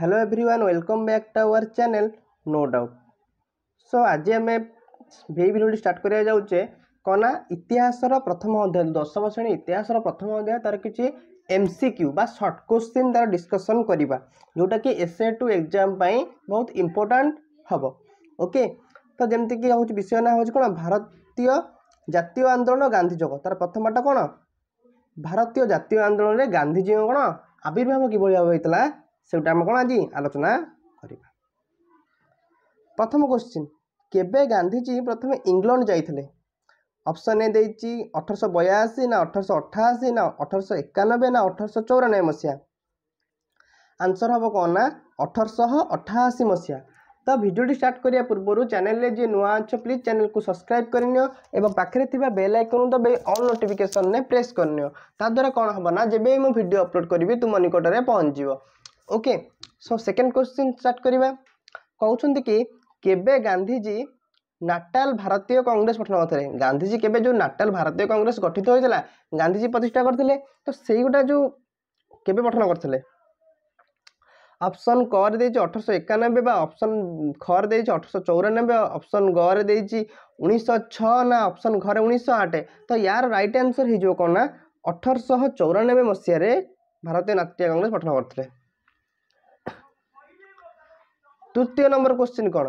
hello everyone welcome back to our channel no doubt so আজি আমি এই ভিডিওটি স্টার্ট করা যাচ্ছে কনা ইতিহাসর প্রথম অধ্যায় দশম শ্রেণী ইতিহাসর প্রথম অধ্যায় তার কিছু এমসিকিউ বা সর্ট কোশ্চিন তার ডিসকসন করা যেটা কি এসএ টু এক্সাম পাই বহুত ইম্পর্টাট হব ওকে তো যেমিকি হচ্ছে বিষয় না হচ্ছে কোণ ভারতীয় জাতীয় আন্দোলন গান্ধী যোগ তার প্রথম পাঠ কোণ ভারতীয় জাতীয় আন্দোলনের গান্ধীজীঙ্কর আবির্ভাব কিভাবে হয়েছিল ସେଇଟା ଆମେ କ'ଣ ଆଜି ଆଲୋଚନା କରିବା ପ୍ରଥମ କୋଶ୍ଚିନ୍ କେବେ ଗାନ୍ଧିଜୀ ପ୍ରଥମେ ଇଂଲଣ୍ଡ ଯାଇଥିଲେ ଅପସନ୍ ଏ ଦେଇଛି ଅଠରଶହ ବୟାଅଶୀ ନା ଅଠରଶହ ଅଠାଅଶୀ ନା ଅଠରଶହ ଏକାନବେ ନା ଅଠରଶହ ଚଉରାନବେ ମସିହା ଆନ୍ସର ହେବ କ'ଣ ନା ଅଠରଶହ ଅଠାଅଶୀ ମସିହା ତ ଭିଡ଼ିଓଟି ଷ୍ଟାର୍ଟ କରିବା ପୂର୍ବରୁ ଚ୍ୟାନେଲରେ ଯିଏ ନୂଆ ଅଛ ପ୍ଲିଜ୍ ଚ୍ୟାନେଲକୁ ସବସ୍କ୍ରାଇବ୍ କରିନିଅ ଏବଂ ପାଖରେ ଥିବା ବେଲ୍ ଆଇକନ୍ ତେବେ ଅଲ୍ ନୋଟିଫିକେସନ୍ରେ ପ୍ରେସ୍ କରିନିଅ ତାଦ୍ୱାରା କ'ଣ ହେବ ନା ଯେବେ ମୁଁ ଭିଡ଼ିଓ ଅପଲୋଡ଼୍ କରିବି ତୁମ ନିକଟରେ ପହଞ୍ଚିଯିବ okay so second question start करवा कौन कि गांधीजी नाटाल भारतीय कांग्रेस गठन होते गांधीजी केबे नाटाल भारतीय कांग्रेस गठित होता गांधीजी प्रतिष्ठा करते तो से गुटा जो केबे गठन करते ऑप्शन क रे देछि 1891 बा ऑप्शन ख रे देछि 1894 ऑप्शन ग रे देछि 1906 ना ऑप्शन घ रे 1908 तो यार राइट आंसर हि जो कोना 1894 मसिया रे भारतीय नाट्य कांग्रेस गठन करथले ତୃତୀୟ ନମ୍ବର କ୍ୱେଶ୍ଚିନ୍ କ'ଣ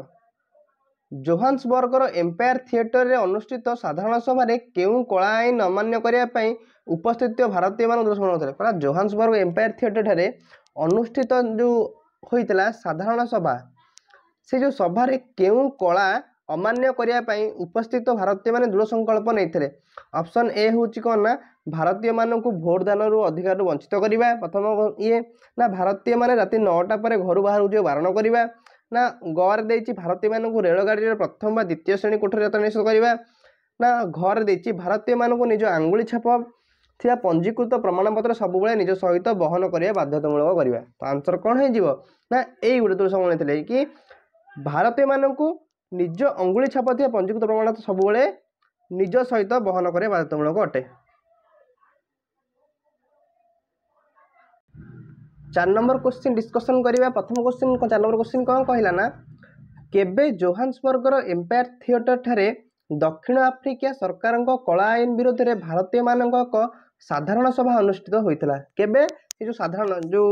ଜୋହାନ୍ସବର୍ଗର ଏମ୍ପାୟାର ଥିଏଟରରେ ଅନୁଷ୍ଠିତ ସାଧାରଣ ସଭାରେ କେଉଁ କଳା ଆଇନ ଅମାନ୍ୟ କରିବା ପାଇଁ ଉପସ୍ଥିତ ଭାରତୀୟମାନଙ୍କୁ ଦର୍ଶନ ହୋଇଥିଲେ କଳା ଜୋହାନ୍ସବର୍ଗ ଏମ୍ପାୟାର ଥିଏଟର ଠାରେ ଅନୁଷ୍ଠିତ ଯେଉଁ ହୋଇଥିଲା ସାଧାରଣ ସଭା ସେ ଯେଉଁ ସଭାରେ କେଉଁ କଳା ଅମାନ୍ୟ କରିବା ପାଇଁ ଉପସ୍ଥିତ ଭାରତୀୟମାନେ ଦୃଢ଼ ସଂକଳ୍ପ ନେଇଥିଲେ ଅପସନ୍ ଏ ହେଉଛି କ'ଣ ନା ଭାରତୀୟମାନଙ୍କୁ ଦାନରୁ ଅଧିକାରରୁ ବଞ୍ଚିତ କରିବା ପ୍ରଥମ ଇଏ ନା ଭାରତୀୟମାନେ ରାତି ନଅଟା ପରେ ଘରୁ ବାହାରକୁ ଯେଉଁ ବାରଣ କରିବା ନା ଗର ଦେଇଛି ଭାରତୀୟମାନଙ୍କୁ ରେଳଗାଡ଼ିର ପ୍ରଥମ ବା ଦ୍ୱିତୀୟ ଶ୍ରେଣୀ କୋଠରୀ ଯତ୍ନ ନିଶ୍ଚିତ କରିବା ନା ଘରେ ଦେଇଛି ଭାରତୀୟମାନଙ୍କୁ ନିଜ ଆଙ୍ଗୁଳି ଛେପ ଥିବା ପଞ୍ଜୀକୃତ ପ୍ରମାଣପତ୍ର ସବୁବେଳେ ନିଜ ସହିତ ବହନ କରିବା ବାଧ୍ୟତାମୂଳକ କରିବା ତ ଆନ୍ସର୍ କ'ଣ ହେଇଯିବ ନା ଏଇ ଗୋଟେ ତୁ ସମୟ ଥିଲେ କି ଭାରତୀୟମାନଙ୍କୁ ନିଜ ଅଙ୍ଗୁଳି ଛେପ ଥିବା ପଞ୍ଜୀକୃତ ପ୍ରମାଣପତ୍ର ସବୁବେଳେ ନିଜ ସହିତ ବହନ କରିବା ବାଧ୍ୟତାମୂଳକ ଅଟେ ଚାରି ନମ୍ବର କ୍ୱେଶ୍ଚିନ୍ ଡିସ୍କସନ୍ କରିବା ପ୍ରଥମ କ୍ୱେଶ୍ଚିନ୍ ଚାରି ନମ୍ବର କ୍ୱେଶ୍ଚିନ୍ କ'ଣ କହିଲା ନା କେବେ ଜୋହାନ୍ସବର୍ଗର ଏମ୍ପାୟାର ଥିଏଟର ଠାରେ ଦକ୍ଷିଣ ଆଫ୍ରିକା ସରକାରଙ୍କ କଳା ଆଇନ ବିରୋଧରେ ଭାରତୀୟମାନଙ୍କ ଏକ ସାଧାରଣ ସଭା ଅନୁଷ୍ଠିତ ହୋଇଥିଲା କେବେ ସେ ଯେଉଁ ସାଧାରଣ ଯେଉଁ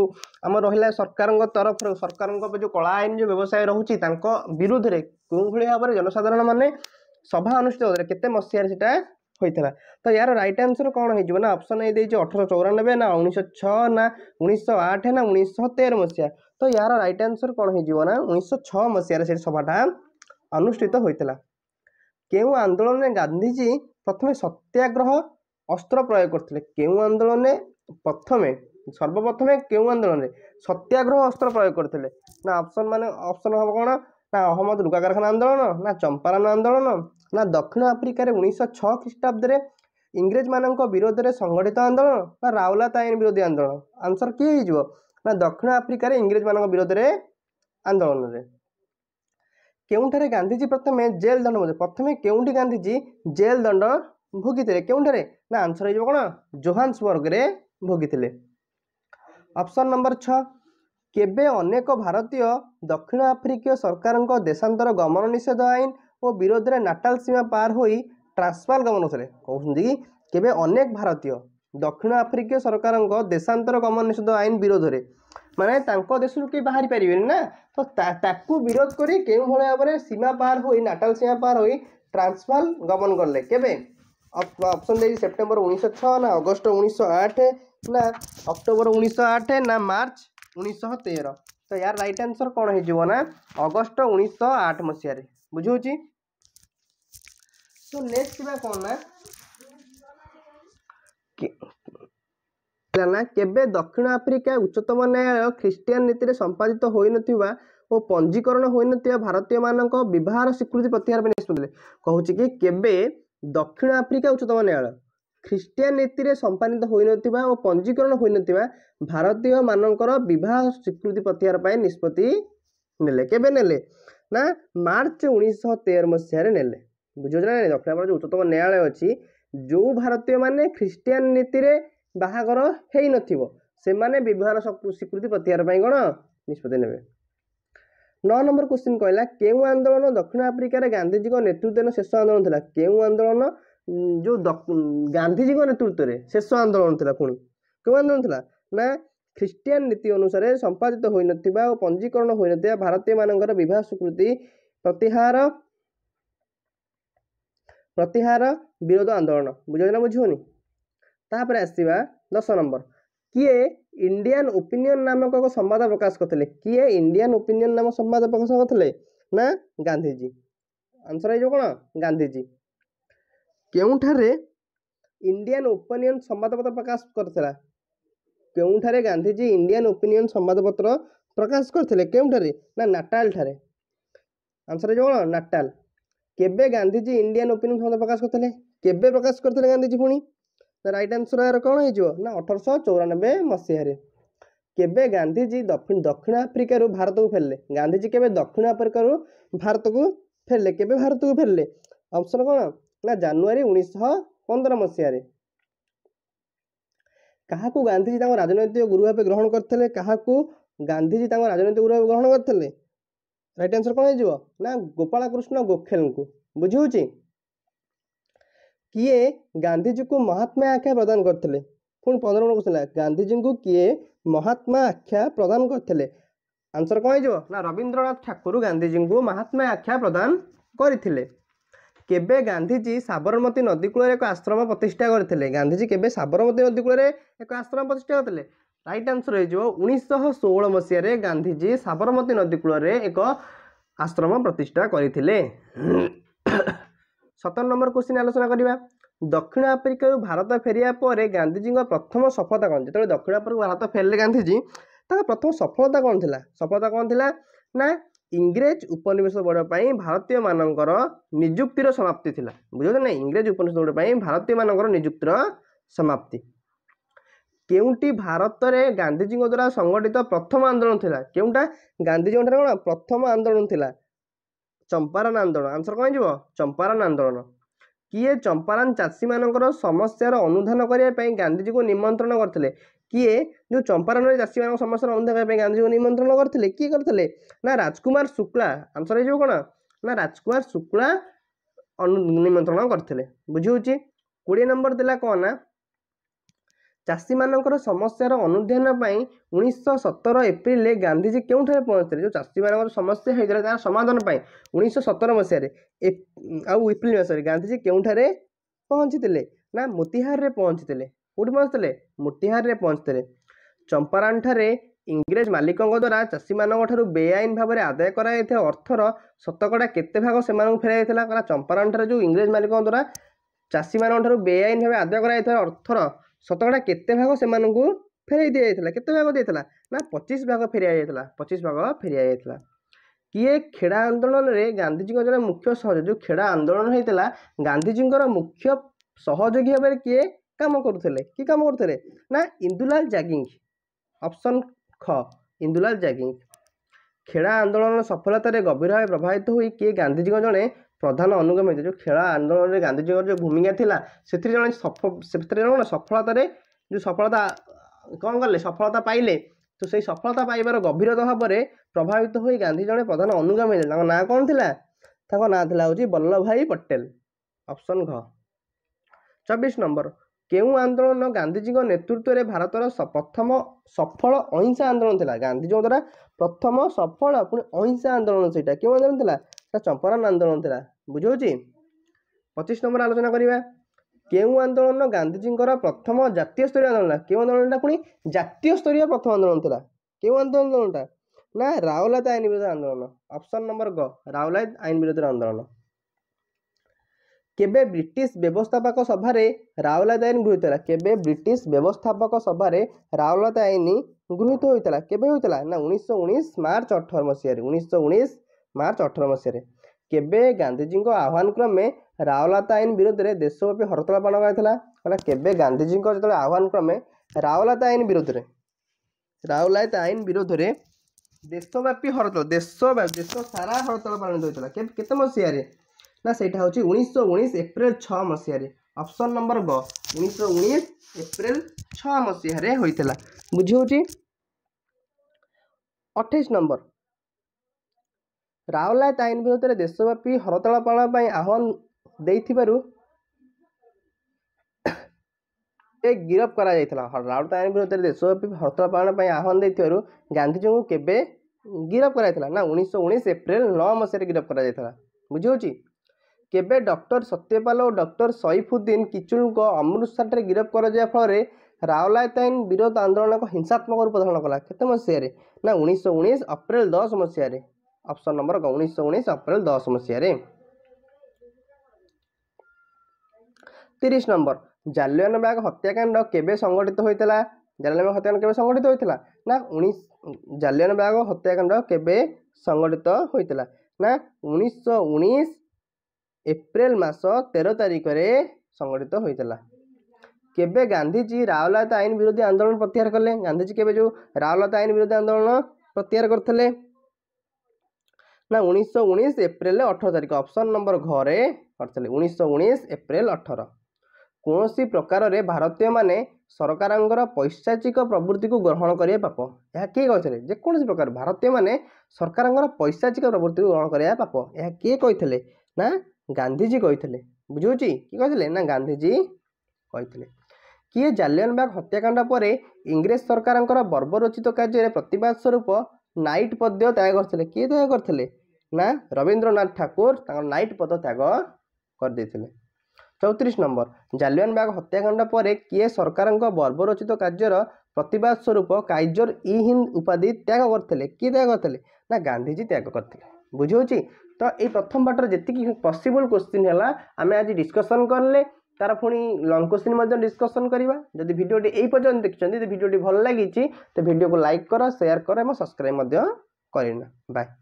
ଆମର ରହିଲା ସରକାରଙ୍କ ତରଫରୁ ସରକାରଙ୍କ ଯେଉଁ କଳା ଆଇନ ଯେଉଁ ବ୍ୟବସାୟ ରହୁଛି ତାଙ୍କ ବିରୁଦ୍ଧରେ କେଉଁଭଳି ଭାବରେ ଜନସାଧାରଣମାନେ ସଭା ଅନୁଷ୍ଠିତ ହୋଇଥିଲେ କେତେ ମସିହାରେ ସେଇଟା ହୋଇଥିଲା ତ ଏହାର ରାଇଟ୍ ଆନ୍ସର କ'ଣ ହେଇଯିବ ନା ଅପସନ୍ ଦେଇଛି ଅଠରଶହ ଚଉରାନବେ ନା ଉଣେଇଶହ ଛଅ ନା ଉଣେଇଶହ ଆଠ ନା ଉଣେଇଶହ ତେର ମସିହା ତ ଏହାର ରାଇଟ୍ ଆନ୍ସର କ'ଣ ହେଇଯିବ ନା ଉଣେଇଶହ ଛଅ ମସିହାରେ ସେ ସଭାଟା ଅନୁଷ୍ଠିତ ହୋଇଥିଲା କେଉଁ ଆନ୍ଦୋଳନରେ ଗାନ୍ଧିଜୀ ପ୍ରଥମେ ସତ୍ୟାଗ୍ରହ ଅସ୍ତ୍ର ପ୍ରୟୋଗ କରିଥିଲେ କେଉଁ ଆନ୍ଦୋଳନରେ ପ୍ରଥମେ ସର୍ବପ୍ରଥମେ କେଉଁ ଆନ୍ଦୋଳନରେ ସତ୍ୟାଗ୍ରହ ଅସ୍ତ୍ର ପ୍ରୟୋଗ କରିଥିଲେ ନା ଅପସନ୍ ମାନେ ଅପସନ୍ ହେବ କ'ଣ ନା ଅହମ୍ମଦ ଲୁଗା କାରଖାନା ଆନ୍ଦୋଳନ ନା ଚମ୍ପାରନ ଆନ୍ଦୋଳନ ना दक्षिण आफ्रिकार उन्नीस छ ख्रीटाब्दे इंग्रेज मान विरोध में संगठित आंदोलन ना रावलात आईन विरोधी आंदोलन आंसर किए हो दक्षिण आफ्रिकार इंग्रेज मान विरोध में आंदोलन के गांधीजी प्रथम जेल दंड भोग प्रथम केउटी गांधीजी जेल दंड भोगी के ना आंसर हो जोहांसबर्ग में भोगी अपसन नंबर छ केवे अनेक भारतीय दक्षिण आफ्रिक सरकार देशातर गमन निषेध आईन ଓ ବିରୋଧରେ ନାଟାଲ ସୀମା ପାର ହୋଇ ଟ୍ରାନ୍ସଫାଲ ଗମନଥିଲେ କହୁଛନ୍ତି କି କେବେ ଅନେକ ଭାରତୀୟ ଦକ୍ଷିଣ ଆଫ୍ରିକୀୟ ସରକାରଙ୍କ ଦେଶାନ୍ତର ଗମନ ନିଷେଧ ଆଇନ ବିରୋଧରେ ମାନେ ତାଙ୍କ ଦେଶରୁ କେହି ବାହାରି ପାରିବେନି ନା ତ ତାକୁ ବିରୋଧ କରି କେଉଁଭଳି ଭାବରେ ସୀମା ପାର ହୋଇ ନାଟାଲ ସୀମା ପାର ହୋଇ ଟ୍ରାନ୍ସଫାଲ ଗମନ କଲେ କେବେ ଅପସନ୍ ଦେଇଛି ସେପ୍ଟେମ୍ବର ଉଣେଇଶହ ଛଅ ନା ଅଗଷ୍ଟ ଉଣେଇଶହ ଆଠ ନା ଅକ୍ଟୋବର ଉଣେଇଶହ ଆଠ ନା ମାର୍ଚ୍ଚ ଉଣେଇଶହ ତେର ତ ୟାର ରାଇଟ୍ ଆନ୍ସର୍ କ'ଣ ହେଇଯିବ ନା ଅଗଷ୍ଟ ଉଣେଇଶହ ଆଠ ମସିହାରେ ବୁଝିହେଉଛି तो नेक्स्ट में कौन है केवे दक्षिण आफ्रिका उच्चतम न्यायालय ख्रीटियान नीति में संपादित तो होन और पंजीकरण होन भारतीय मान बहार स्वीकृति प्रत्याहर पर निष्पत्ति कहे कि केवे दक्षिण आफ्रिका उच्चतम न्यायालय ख्रीटियान नीति में संपादित तो होन और पंजीकरण होन भारतीय मानक बहार स्वीकृति प्रत्याहर पर निष्पत्ति ने के मार्च उन्नीसश तेर मसीह ने ବୁଝିହେଉଛି ନା ଦକ୍ଷିଣ ଭାରତ ଯେଉଁ ଉଚ୍ଚତମ ନ୍ୟାୟାଳୟ ଅଛି ଯେଉଁ ଭାରତୀୟମାନେ ଖ୍ରୀଷ୍ଟିଆନ ନୀତିରେ ବାହାଘର ହେଇନଥିବ ସେମାନେ ବିବାହର ସ୍ୱୀକୃତି ପ୍ରତିହାର ପାଇଁ କ'ଣ ନିଷ୍ପତ୍ତି ନେବେ ନଅ ନମ୍ବର କ୍ୱେଶ୍ଚିନ୍ କହିଲା କେଉଁ ଆନ୍ଦୋଳନ ଦକ୍ଷିଣ ଆଫ୍ରିକାରେ ଗାନ୍ଧୀଜୀଙ୍କ ନେତୃତ୍ୱରେ ଶେଷ ଆନ୍ଦୋଳନ ଥିଲା କେଉଁ ଆନ୍ଦୋଳନ ଯେଉଁ ଗାନ୍ଧୀଜୀଙ୍କ ନେତୃତ୍ୱରେ ଶେଷ ଆନ୍ଦୋଳନ ଥିଲା ପୁଣି କେଉଁ ଆନ୍ଦୋଳନ ଥିଲା ନା ଖ୍ରୀଷ୍ଟିଆନ ନୀତି ଅନୁସାରେ ସମ୍ପାଦିତ ହୋଇନଥିବା ଓ ପଞ୍ଜୀକରଣ ହୋଇନଥିବା ଭାରତୀୟମାନଙ୍କର ବିବାହ ସ୍ୱୀକୃତି ପ୍ରତିହାର ପ୍ରତିହାର ବିରୋଧ ଆନ୍ଦୋଳନ ବୁଝିବ ନା ବୁଝିବନି ତାପରେ ଆସିବା ଦଶ ନମ୍ବର କିଏ ଇଣ୍ଡିଆନ୍ ଓପିନିୟନ୍ ନାମକ ଏକ ସମ୍ବାଦ ପ୍ରକାଶ କରିଥିଲେ କିଏ ଇଣ୍ଡିଆନ୍ ଓପିନିୟନ୍ ନାମକ ସମ୍ବାଦ ପ୍ରକାଶ କରିଥିଲେ ନା ଗାନ୍ଧିଜୀ ଆନ୍ସର ହେଇଯିବ କ'ଣ ଗାନ୍ଧିଜୀ କେଉଁଠାରେ ଇଣ୍ଡିଆନ୍ ଓପିନିୟନ୍ ସମ୍ବାଦପତ୍ର ପ୍ରକାଶ କରିଥିଲା କେଉଁଠାରେ ଗାନ୍ଧିଜୀ ଇଣ୍ଡିଆନ୍ ଓପିନିୟନ୍ ସମ୍ବାଦପତ୍ର ପ୍ରକାଶ କରିଥିଲେ କେଉଁଠାରେ ନା ନାଟାଲ ଠାରେ ଆନ୍ସର ହେଇଯିବ କ'ଣ ନାଟାଲ କେବେ ଗାନ୍ଧିଜୀ ଇଣ୍ଡିଆନ୍ ଓପିନିୟନ୍ ସମସ୍ତେ ପ୍ରକାଶ କରିଥିଲେ କେବେ ପ୍ରକାଶ କରିଥିଲେ ଗାନ୍ଧିଜୀ ପୁଣି ତ ରାଇଟ୍ ଆନ୍ସର୍ ଏହାର କ'ଣ ହେଇଯିବ ନା ଅଠରଶହ ଚଉରାନବେ ମସିହାରେ କେବେ ଗାନ୍ଧିଜୀ ଦକ୍ଷିଣ ଦକ୍ଷିଣ ଆଫ୍ରିକାରୁ ଭାରତକୁ ଫେରିଲେ ଗାନ୍ଧିଜୀ କେବେ ଦକ୍ଷିଣ ଆଫ୍ରିକାରୁ ଭାରତକୁ ଫେରିଲେ କେବେ ଭାରତକୁ ଫେରିଲେ ଅପସନ୍ କ'ଣ ନା ଜାନୁଆରୀ ଉଣେଇଶହ ପନ୍ଦର ମସିହାରେ କାହାକୁ ଗାନ୍ଧିଜୀ ତାଙ୍କ ରାଜନୈତିକ ଗୁରୁ ଭାବେ ଗ୍ରହଣ କରିଥିଲେ କାହାକୁ ଗାନ୍ଧିଜୀ ତାଙ୍କ ରାଜନୈତିକ ଗୁରୁ ଭାବେ ଗ୍ରହଣ କରିଥିଲେ ରାଇଟ୍ ଆନ୍ସର୍ କ'ଣ ହେଇଯିବ ନା ଗୋପାଳକୃଷ୍ଣ ଗୋଖେଲଙ୍କୁ ବୁଝି ହେଉଛି କିଏ ଗାନ୍ଧିଜୀକୁ ମହାତ୍ମା ଆଖ୍ୟା ପ୍ରଦାନ କରିଥିଲେ ପୁଣି ପନ୍ଦର ନମ୍ବର କହୁଥିଲା ହେଲା ଗାନ୍ଧିଜୀଙ୍କୁ କିଏ ମହାତ୍ମା ଆଖ୍ୟା ପ୍ରଦାନ କରିଥିଲେ ଆନ୍ସର କ'ଣ ହେଇଯିବ ନା ରବୀନ୍ଦ୍ରନାଥ ଠାକୁର ଗାନ୍ଧିଜୀଙ୍କୁ ମହାତ୍ମା ଆଖ୍ୟା ପ୍ରଦାନ କରିଥିଲେ କେବେ ଗାନ୍ଧିଜୀ ସାବରମତୀ ନଦୀ କୂଳରେ ଏକ ଆଶ୍ରମ ପ୍ରତିଷ୍ଠା କରିଥିଲେ ଗାନ୍ଧିଜୀ କେବେ ସାବରମତୀ ନଦୀ କୂଳରେ ଏକ ଆଶ୍ରମ ପ୍ରତିଷ୍ଠା କରିଥିଲେ ରାଇଟ୍ ଆନ୍ସର୍ ହେଇଯିବ ଉଣେଇଶହ ଷୋହଳ ମସିହାରେ ଗାନ୍ଧିଜୀ ସାବରମତୀ ନଦୀ କୂଳରେ ଏକ ଆଶ୍ରମ ପ୍ରତିଷ୍ଠା କରିଥିଲେ ସତର ନମ୍ବର କୋଶ୍ଚିନ୍ ଆଲୋଚନା କରିବା ଦକ୍ଷିଣ ଆଫ୍ରିକାରୁ ଭାରତ ଫେରିବା ପରେ ଗାନ୍ଧିଜୀଙ୍କ ପ୍ରଥମ ସଫଳତା କ'ଣ ଯେତେବେଳେ ଦକ୍ଷିଣ ଆଫ୍ରିକାରୁ ଭାରତ ଫେରିଲେ ଗାନ୍ଧିଜୀ ତାଙ୍କ ପ୍ରଥମ ସଫଳତା କ'ଣ ଥିଲା ସଫଳତା କ'ଣ ଥିଲା ନା ଇଂରେଜ ଉପନିବେଶ ବଢ଼ିବା ପାଇଁ ଭାରତୀୟମାନଙ୍କର ନିଯୁକ୍ତିର ସମାପ୍ତି ଥିଲା ବୁଝିଲ ନା ଇଂରେଜ ଉପନିବେଶ ବଢ଼ିବା ପାଇଁ ଭାରତୀୟମାନଙ୍କର ନିଯୁକ୍ତିର ସମାପ୍ତି କେଉଁଟି ଭାରତରେ ଗାନ୍ଧିଜୀଙ୍କ ଦ୍ୱାରା ସଂଗଠିତ ପ୍ରଥମ ଆନ୍ଦୋଳନ ଥିଲା କେଉଁଟା ଗାନ୍ଧିଜୀଙ୍କ ଠାରେ କ'ଣ ପ୍ରଥମ ଆନ୍ଦୋଳନ ଥିଲା ଚମ୍ପାରନ୍ ଆନ୍ଦୋଳନ ଆନ୍ସର୍ କ'ଣ ହେଇଯିବ ଚମ୍ପାରନ୍ ଆନ୍ଦୋଳନ କିଏ ଚମ୍ପାରନ୍ ଚାଷୀମାନଙ୍କର ସମସ୍ୟାର ଅନୁଧ୍ୟାନ କରିବା ପାଇଁ ଗାନ୍ଧିଜୀଙ୍କୁ ନିମନ୍ତ୍ରଣ କରିଥିଲେ କିଏ ଯେଉଁ ଚମ୍ପାରନ୍ରେ ଚାଷୀମାନଙ୍କ ସମସ୍ୟାର ଅନୁଧ୍ୟାନ କରିବା ପାଇଁ ଗାନ୍ଧିଜୀଙ୍କୁ ନିମନ୍ତ୍ରଣ କରିଥିଲେ କିଏ କରିଥିଲେ ନା ରାଜକୁମାର ଶୁକ୍ଲା ଆନ୍ସର୍ ହେଇଯିବ କ'ଣ ନା ରାଜକୁମାର ଶୁକ୍ଲା ନିମନ୍ତ୍ରଣ କରିଥିଲେ ବୁଝି ହେଉଛି କୋଡ଼ିଏ ନମ୍ବର ଥିଲା କ'ଣ ନା ଚାଷୀମାନଙ୍କର ସମସ୍ୟାର ଅନୁଧ୍ୟାନ ପାଇଁ ଉଣେଇଶହ ସତର ଏପ୍ରିଲରେ ଗାନ୍ଧୀଜୀ କେଉଁଠାରେ ପହଞ୍ଚିଥିଲେ ଯେଉଁ ଚାଷୀମାନଙ୍କର ସମସ୍ୟା ହୋଇଥିଲା ତାହାର ସମାଧାନ ପାଇଁ ଉଣେଇଶହ ସତର ମସିହାରେ ଆଉ ଏପ୍ରିଲ ମାସରେ ଗାନ୍ଧୀଜୀ କେଉଁଠାରେ ପହଞ୍ଚିଥିଲେ ନା ମୋତିହାରରେ ପହଞ୍ଚିଥିଲେ କେଉଁଠି ପହଞ୍ଚିଥିଲେ ମୋତିହାରରେ ପହଞ୍ଚିଥିଲେ ଚମ୍ପାରାନଠାରେ ଇଂରେଜ ମାଲିକଙ୍କ ଦ୍ୱାରା ଚାଷୀମାନଙ୍କଠାରୁ ବେଆଇନ ଭାବରେ ଆଦାୟ କରାଯାଇଥିବା ଅର୍ଥର ଶତକଡ଼ା କେତେ ଭାଗ ସେମାନଙ୍କୁ ଫେରାଯାଇଥିଲା କାରଣ ଚମ୍ପାରାନଠାରେ ଯେଉଁ ଇଂରେଜ ମାଲିକଙ୍କ ଦ୍ୱାରା ଚାଷୀମାନଙ୍କଠାରୁ ବେଆଇନ ଭାବେ ଆଦାୟ କରାଯାଇଥିବା ଅର୍ଥର শতকৰা কেতিয়াভাগ সেইমানক ফেৰাই দিয়া যাইছিল কেতিয়াভাগ দিছিল না পঁচিছ ভাগ ফেৰিয়াই যাইছিল পঁচিছ ভাগ ফেৰিয়াই যাইছিল কিয়ে খেড়া আন্দোলনৰে গান্ধীজীক জনে মুখ্য সহযোগী যোন খেড়া আন্দোলন হৈছিল গান্ধীজীৰ মুখ্য সহযোগী ভাৱে কিয়ে কাম কৰোঁ কি কাম কৰোঁ না ইন্দুলাল জাগিং অপশ্যন খ ইন্দুলাল জাগিং খেড়া আন্দোলনৰ সফলতাৰে গভীৰভাৱে প্ৰভাৱিত হৈ কিয়ে গান্ধীজীক জনে ପ୍ରଧାନ ଅନୁଗାମୀ ଯେଉଁ ଖେଳ ଆନ୍ଦୋଳନରେ ଗାନ୍ଧୀଜୀଙ୍କର ଯେଉଁ ଭୂମିକା ଥିଲା ସେଥିରେ ଜଣେ ସେଥିରେ ଜଣେ ସଫଳତାରେ ଯେଉଁ ସଫଳତା କ'ଣ କଲେ ସଫଳତା ପାଇଲେ ତ ସେଇ ସଫଳତା ପାଇବାର ଗଭୀରତା ଭାବରେ ପ୍ରଭାବିତ ହୋଇ ଗାନ୍ଧୀ ଜଣେ ପ୍ରଧାନ ଅନୁଗାମୀ ହେଲେ ତାଙ୍କ ନାଁ କ'ଣ ଥିଲା ତାଙ୍କ ନାଁ ଥିଲା ହେଉଛି ବଲ୍ଲଭଭାଇ ପଟେଲ ଅପସନ୍ ଘ ଚବିଶ ନମ୍ବର କେଉଁ ଆନ୍ଦୋଳନ ଗାନ୍ଧିଜୀଙ୍କ ନେତୃତ୍ୱରେ ଭାରତର ପ୍ରଥମ ସଫଳ ଅହିଂସା ଆନ୍ଦୋଳନ ଥିଲା ଗାନ୍ଧିଜୀଙ୍କ ଦ୍ଵାରା ପ୍ରଥମ ସଫଳ ପୁଣି ଅହିଂସା ଆନ୍ଦୋଳନ ସେଇଟା କେଉଁ ଆନ୍ଦୋଳନ ଥିଲା ସେଟା ଚମ୍ପାରଣ ଆନ୍ଦୋଳନ ଥିଲା ବୁଝିହେଉଛି ପଚିଶ ନମ୍ବର ଆଲୋଚନା କରିବା କେଉଁ ଆନ୍ଦୋଳନ ଗାନ୍ଧୀଜୀଙ୍କର ପ୍ରଥମ ଜାତୀୟ ସ୍ତରୀୟ ଆନ୍ଦୋଳନ କେଉଁ ଆନ୍ଦୋଳନଟା ପୁଣି ଜାତୀୟ ସ୍ତରୀୟ ପ୍ରଥମ ଆନ୍ଦୋଳନ ଥିଲା କେଉଁ ଆନ୍ଦୋଳନଟା ନା ରାଓଲାତ ଆଇନ ବିରୋଧ ଆନ୍ଦୋଳନ ଅପସନ୍ ନମ୍ବର ଗ ରାଓଲାତ ଆଇନ ବିରୋଧୀ ଆନ୍ଦୋଳନ କେବେ ବ୍ରିଟିଶ ବ୍ୟବସ୍ଥାପକ ସଭାରେ ରାଓଲାତ ଆଇନ ଗୃହୀତ ହେଲା କେବେ ବ୍ରିଟିଶ ବ୍ୟବସ୍ଥାପକ ସଭାରେ ରାଓଲାତ ଆଇନ ଗୃହୀତ ହୋଇଥିଲା କେବେ ହୋଇଥିଲା ନା ଉଣେଇଶହ ଉଣେଇଶ ମାର୍ଚ୍ଚ ଅଠର ମସିହାରେ ଉଣେଇଶହ ଉଣେଇଶ ମାର୍ଚ୍ଚ ଅଠର ମସିହାରେ କେବେ ଗାନ୍ଧୀଜୀଙ୍କ ଆହ୍ୱାନ କ୍ରମେ ରାଓଲାତା ଆଇନ ବିରୋଧରେ ଦେଶବ୍ୟାପୀ ହରତାଳ ପାଳନ କରାଯାଇଥିଲା କହିଲା କେବେ ଗାନ୍ଧୀଜୀଙ୍କ ଯେତେବେଳେ ଆହ୍ୱାନ କ୍ରମେ ରାଓଲାତା ଆଇନ ବିରୋଧରେ ରାଓଲାତା ଆଇନ ବିରୋଧରେ ଦେଶବ୍ୟାପୀ ହରତଳ ଦେଶ ଦେଶ ସାରା ହରତଳ ପାଳନ ହୋଇଥିଲା କେତେ ମସିହାରେ ନା ସେଇଟା ହେଉଛି ଉଣେଇଶହ ଉଣେଇଶ ଏପ୍ରିଲ ଛଅ ମସିହାରେ ଅପସନ୍ ନମ୍ବର ଗ ଉଣେଇଶହ ଉଣେଇଶ ଏପ୍ରିଲ ଛଅ ମସିହାରେ ହୋଇଥିଲା ବୁଝି ହେଉଛି ଅଠେଇଶ ନମ୍ବର ରାଓଲାତ ଆଇନ ବିରୋଧରେ ଦେଶବ୍ୟାପୀ ହରତାଳ ପାଳନ ପାଇଁ ଆହ୍ୱାନ ଦେଇଥିବାରୁ ଏ ଗିରଫ କରାଯାଇଥିଲା ରାଉତ ଆଇନ ବିରୋଧରେ ଦେଶବ୍ୟାପୀ ହରତାଳ ପାଳନ ପାଇଁ ଆହ୍ୱାନ ଦେଇଥିବାରୁ ଗାନ୍ଧିଜୀଙ୍କୁ କେବେ ଗିରଫ କରାଯାଇଥିଲା ନା ଉଣେଇଶହ ଉଣେଇଶ ଏପ୍ରିଲ ନଅ ମସିହାରେ ଗିରଫ କରାଯାଇଥିଲା ବୁଝିହେଉଛି କେବେ ଡକ୍ଟର ସତ୍ୟପାଲ ଓ ଡକ୍ଟର ସୈଫୁଦ୍ଦିନ କିଚୁଙ୍କ ଅମୃତସରଠାରେ ଗିରଫ କରାଯିବା ଫଳରେ ରାଓଲାତ ଆଇନ ବିରୋଧ ଆନ୍ଦୋଳନକୁ ହିଂସାତ୍ମକ ରୂପ ଧାରଣ କଲା କେତେ ମସିହାରେ ନା ଉଣେଇଶହ ଉଣେଇଶ ଅପ୍ରିଲ ଦଶ ମସିହାରେ ଅପସନ୍ ନମ୍ବର ଉଣେଇଶହ ଉଣେଇଶ ଅପ୍ରେଲ ଦଶ ମସିହାରେ ତିରିଶ ନମ୍ବର ଜାଲିଆନବାଗ ହତ୍ୟାକାଣ୍ଡ କେବେ ସଂଗଠିତ ହୋଇଥିଲା ଜାଲିଆନବାଗ ହତ୍ୟାକାଣ୍ଡ କେବେ ସଂଗଠିତ ହୋଇଥିଲା ନା ଉଣେଇଶ ଜାଲିଆନବାଗ ହତ୍ୟାକାଣ୍ଡ କେବେ ସଂଗଠିତ ହୋଇଥିଲା ନା ଉଣେଇଶହ ଉଣେଇଶ ଏପ୍ରିଲ ମାସ ତେର ତାରିଖରେ ସଂଗଠିତ ହୋଇଥିଲା କେବେ ଗାନ୍ଧିଜୀ ରାଓଲାତ ଆଇନ ବିରୋଧୀ ଆନ୍ଦୋଳନ ପ୍ରତ୍ୟାହାର କଲେ ଗାନ୍ଧିଜୀ କେବେ ଯେଉଁ ରାଓଲାତ ଆଇନ ବିରୋଧୀ ଆନ୍ଦୋଳନ ପ୍ରତ୍ୟାହାର କରିଥିଲେ ନା ଉଣେଇଶହ ଉଣେଇଶ ଏପ୍ରିଲ ଅଠର ତାରିଖ ଅପସନ୍ ନମ୍ବର ଘରେ କରିଥିଲେ ଉଣେଇଶହ ଉଣେଇଶ ଏପ୍ରିଲ ଅଠର କୌଣସି ପ୍ରକାରରେ ଭାରତୀୟମାନେ ସରକାରଙ୍କର ପୈଶାଚିକ ପ୍ରବୃତ୍ତିକୁ ଗ୍ରହଣ କରିବା ପାପ ଏହା କିଏ କହିଥିଲେ ଯେକୌଣସି ପ୍ରକାର ଭାରତୀୟମାନେ ସରକାରଙ୍କର ପୈଶାଚିକ ପ୍ରବୃତ୍ତିକୁ ଗ୍ରହଣ କରିବା ପାପ ଏହା କିଏ କହିଥିଲେ ନା ଗାନ୍ଧିଜୀ କହିଥିଲେ ବୁଝୁଛି କିଏ କହିଥିଲେ ନା ଗାନ୍ଧିଜୀ କହିଥିଲେ କିଏ ଜାଲିଆନବାଗ ହତ୍ୟାକାଣ୍ଡ ପରେ ଇଂରେଜ ସରକାରଙ୍କର ବର୍ବରୋଚିତ କାର୍ଯ୍ୟରେ ପ୍ରତିବାଦ ସ୍ୱରୂପ ନାଇଟ୍ ପଦ୍ୟ ତ୍ୟାଗ କରିଥିଲେ କିଏ ତ୍ୟାଗ କରିଥିଲେ ନା ରବୀନ୍ଦ୍ରନାଥ ଠାକୁର ତାଙ୍କର ନାଇଟ୍ ପଦ ତ୍ୟାଗ କରିଦେଇଥିଲେ ଚଉତିରିଶ ନମ୍ବର ଜାଲିଆନବାଗ ହତ୍ୟାକାଣ୍ଡ ପରେ କିଏ ସରକାରଙ୍କ ବର୍ବରୋଚିତ କାର୍ଯ୍ୟର ପ୍ରତିବାଦ ସ୍ୱରୂପ କାଇଜର ଇ ହିନ୍ଦ ଉପାଧି ତ୍ୟାଗ କରିଥିଲେ କିଏ ତ୍ୟାଗ କରିଥିଲେ ନା ଗାନ୍ଧିଜୀ ତ୍ୟାଗ କରିଥିଲେ ବୁଝି ହେଉଛି ତ ଏଇ ପ୍ରଥମ ପାଠର ଯେତିକି ପସିବୁଲ୍ କୋଶ୍ଚିନ୍ ହେଲା ଆମେ ଆଜି ଡିସ୍କସନ୍ କଲେ তার পুঁ লং কোশ্চিন ডিসকসন করা যদি ভিডিওটি এই পর্যন্ত দেখছেন যদি ভিডিওটি ভাল লাগিছে তো ভিডিওকে লাইক কর সেয়ার কর এবং সবসক্রাইব করে না বাই